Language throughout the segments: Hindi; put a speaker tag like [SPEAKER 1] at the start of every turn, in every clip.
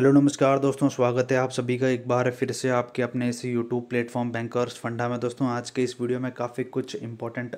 [SPEAKER 1] हेलो नमस्कार दोस्तों स्वागत है आप सभी का एक बार फिर से आपके अपने इसी यूट्यूब प्लेटफॉर्म बैंकर्स फंडा में दोस्तों आज के इस वीडियो में काफ़ी कुछ इंपॉर्टेंट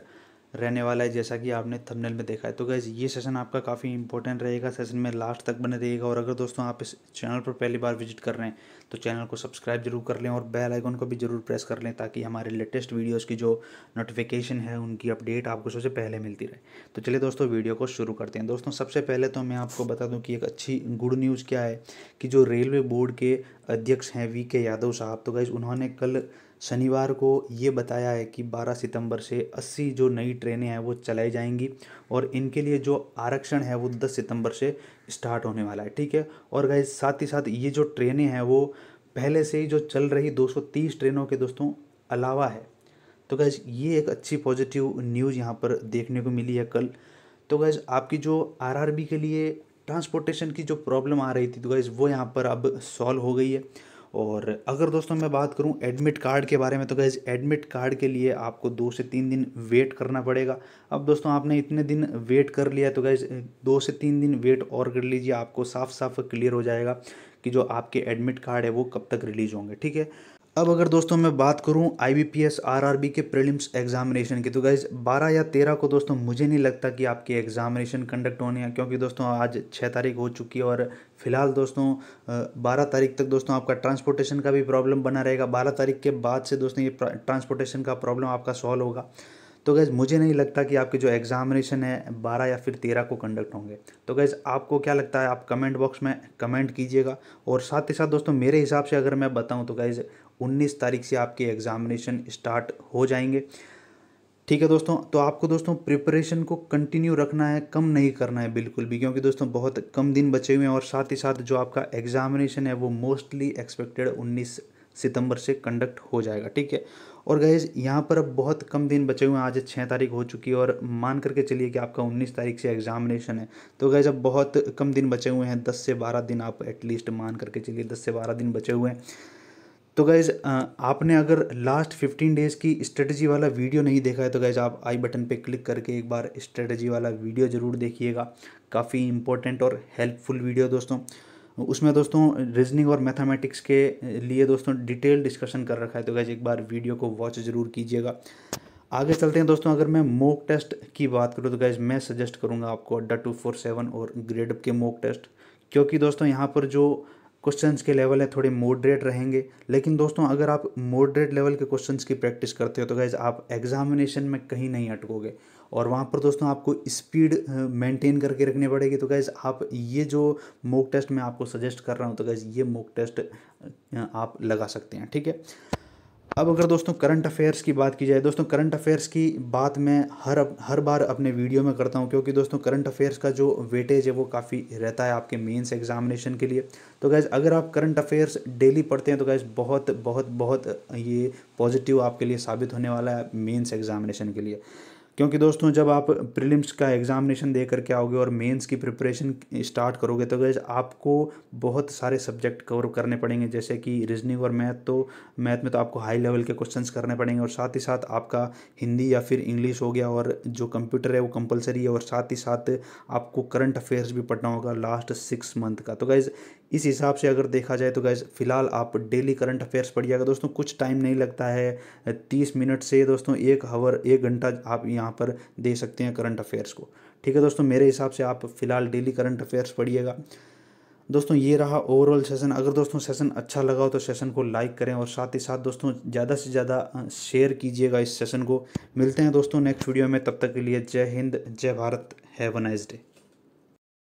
[SPEAKER 1] रहने वाला है जैसा कि आपने थंबनेल में देखा है तो गैज़ ये सेशन आपका काफ़ी इंपॉर्टेंट रहेगा सेशन में लास्ट तक बने रहेगा और अगर दोस्तों आप इस चैनल पर पहली बार विजिट कर रहे हैं तो चैनल को सब्सक्राइब जरूर कर लें और बेल आइकन को भी जरूर प्रेस कर लें ताकि हमारे लेटेस्ट वीडियोज़ की जो नोटिफिकेशन है उनकी अपडेट आपको सबसे पहले मिलती रहे तो चलिए दोस्तों वीडियो को शुरू करते हैं दोस्तों सबसे पहले तो मैं आपको बता दूँ कि एक अच्छी गुड न्यूज़ क्या है कि जो रेलवे बोर्ड के अध्यक्ष हैं वी के यादव साहब तो गैज़ उन्होंने कल शनिवार को ये बताया है कि 12 सितंबर से 80 जो नई ट्रेनें हैं वो चलाई जाएंगी और इनके लिए जो आरक्षण है वो 10 सितंबर से स्टार्ट होने वाला है ठीक है और गाइज साथ ही साथ ये जो ट्रेनें हैं वो पहले से ही जो चल रही 230 ट्रेनों के दोस्तों अलावा है तो गैज ये एक अच्छी पॉजिटिव न्यूज़ यहाँ पर देखने को मिली है कल तो गैज आपकी जो आर के लिए ट्रांसपोर्टेशन की जो प्रॉब्लम आ रही थी तो गैज वो यहाँ पर अब सॉल्व हो गई है और अगर दोस्तों मैं बात करूं एडमिट कार्ड के बारे में तो गैज़ एडमिट कार्ड के लिए आपको दो से तीन दिन वेट करना पड़ेगा अब दोस्तों आपने इतने दिन वेट कर लिया तो गैज़ दो से तीन दिन वेट और कर लीजिए आपको साफ साफ क्लियर हो जाएगा कि जो आपके एडमिट कार्ड है वो कब तक रिलीज़ होंगे ठीक है अब अगर दोस्तों मैं बात करूं आईबीपीएस आरआरबी के प्रीलिम्स एग्जामिनेशन की तो गाइज 12 या 13 को दोस्तों मुझे नहीं लगता कि आपकी एग्जामिनेशन कंडक्ट होने हैं क्योंकि दोस्तों आज 6 तारीख हो चुकी है और फिलहाल दोस्तों 12 तारीख तक दोस्तों आपका ट्रांसपोर्टेशन का भी प्रॉब्लम बना रहेगा बारह तारीख के बाद से दोस्तों ये ट्रांसपोर्टेशन का प्रॉब्लम आपका सॉल्व होगा तो गैज़ मुझे नहीं लगता कि आपके जो एग्जामिनेशन है बारह या फिर तेरह को कंडक्ट होंगे तो गैज़ आपको क्या लगता है आप कमेंट बॉक्स में कमेंट कीजिएगा और साथ ही साथ दोस्तों मेरे हिसाब से अगर मैं बताऊं तो गैज़ 19 तारीख से आपके एग्ज़ामिनेशन स्टार्ट हो जाएंगे ठीक है दोस्तों तो आपको दोस्तों प्रिपरेशन को कंटिन्यू रखना है कम नहीं करना है बिल्कुल भी क्योंकि दोस्तों बहुत कम दिन बचे हुए हैं और साथ ही साथ जो आपका एग्जामिनेशन है वो मोस्टली एक्सपेक्टेड 19 सितंबर से कंडक्ट हो जाएगा ठीक है और गैज यहाँ पर अब बहुत कम दिन बचे हुए हैं आज छः तारीख हो चुकी है और मान करके चलिए कि आपका उन्नीस तारीख से एग्जामिनेशन है तो गैज अब बहुत कम दिन बचे हुए हैं दस से बारह दिन आप एटलीस्ट मान करके चलिए दस से बारह दिन बचे हुए हैं तो गैज़ आपने अगर लास्ट फिफ्टीन डेज़ की स्ट्रेटजी वाला वीडियो नहीं देखा है तो गैज़ आप आई बटन पे क्लिक करके एक बार स्ट्रेटजी वाला वीडियो ज़रूर देखिएगा काफ़ी इंपॉर्टेंट और हेल्पफुल वीडियो दोस्तों उसमें दोस्तों रीजनिंग और मैथमेटिक्स के लिए दोस्तों डिटेल डिस्कशन कर रखा है तो गैज़ एक बार वीडियो को वॉच ज़रूर कीजिएगा आगे चलते हैं दोस्तों अगर मैं मोक टेस्ट की बात करूँ तो गैज़ मैं सजेस्ट करूँगा आपको अड्डा टू फोर सेवन और ग्रेडअप के मोक टेस्ट क्योंकि दोस्तों यहाँ पर जो क्वेश्चंस के लेवल है थोड़े मॉडरेट रहेंगे लेकिन दोस्तों अगर आप मॉडरेट लेवल के क्वेश्चंस की प्रैक्टिस करते हो तो गैज आप एग्जामिनेशन में कहीं नहीं अटकोगे और वहाँ पर दोस्तों आपको स्पीड मेंटेन करके रखनी पड़ेगी तो गैज़ आप ये जो मॉक टेस्ट मैं आपको सजेस्ट कर रहा हूँ तो गैज़ ये मॉक टेस्ट आप लगा सकते हैं ठीक है अब अगर दोस्तों करंट अफेयर्स की बात की जाए दोस्तों करंट अफेयर्स की बात मैं हर हर बार अपने वीडियो में करता हूं क्योंकि दोस्तों करंट अफेयर्स का जो वेटेज है वो काफ़ी रहता है आपके मेंस एग्जामिनेशन के लिए तो गैज़ अगर आप करंट अफेयर्स डेली पढ़ते हैं तो गैज़ बहुत बहुत बहुत ये पॉजिटिव आपके लिए साबित होने वाला है मेन्स एग्जामिनेशन के लिए क्योंकि दोस्तों जब आप प्रीलिम्स का एग्ज़ामिनेशन दे करके आओगे और मेंस की प्रिपरेशन स्टार्ट करोगे तो गैस आपको बहुत सारे सब्जेक्ट कवर करने पड़ेंगे जैसे कि रीजनिंग और मैथ तो मैथ में तो आपको हाई लेवल के क्वेश्चंस करने पड़ेंगे और साथ ही साथ आपका हिंदी या फिर इंग्लिश हो गया और जो कंप्यूटर है वो कंपलसरी है और साथ ही साथ आपको करंट अफेयर्स भी पढ़ना होगा लास्ट सिक्स मंथ का तो गैज़ इस हिसाब से अगर देखा जाए तो गैस फिलहाल आप डेली करंट अफेयर्स पढ़िएगा दोस्तों कुछ टाइम नहीं लगता है तीस मिनट से दोस्तों एक हवर एक घंटा आप यहाँ पर दे सकते हैं करंट अफेयर्स को ठीक है दोस्तों मेरे हिसाब से आप फिलहाल डेली करंट अफेयर्स पढ़िएगा दोस्तों ये रहा ओवरऑल सेशन अगर दोस्तों सेशन अच्छा लगा हो तो सेशन को लाइक करें और साथ ही साथ दोस्तों ज़्यादा से ज़्यादा शेयर कीजिएगा इस सेशन को मिलते हैं दोस्तों नेक्स्ट वीडियो में तब तक के लिए जय हिंद जय Bharat have a nice day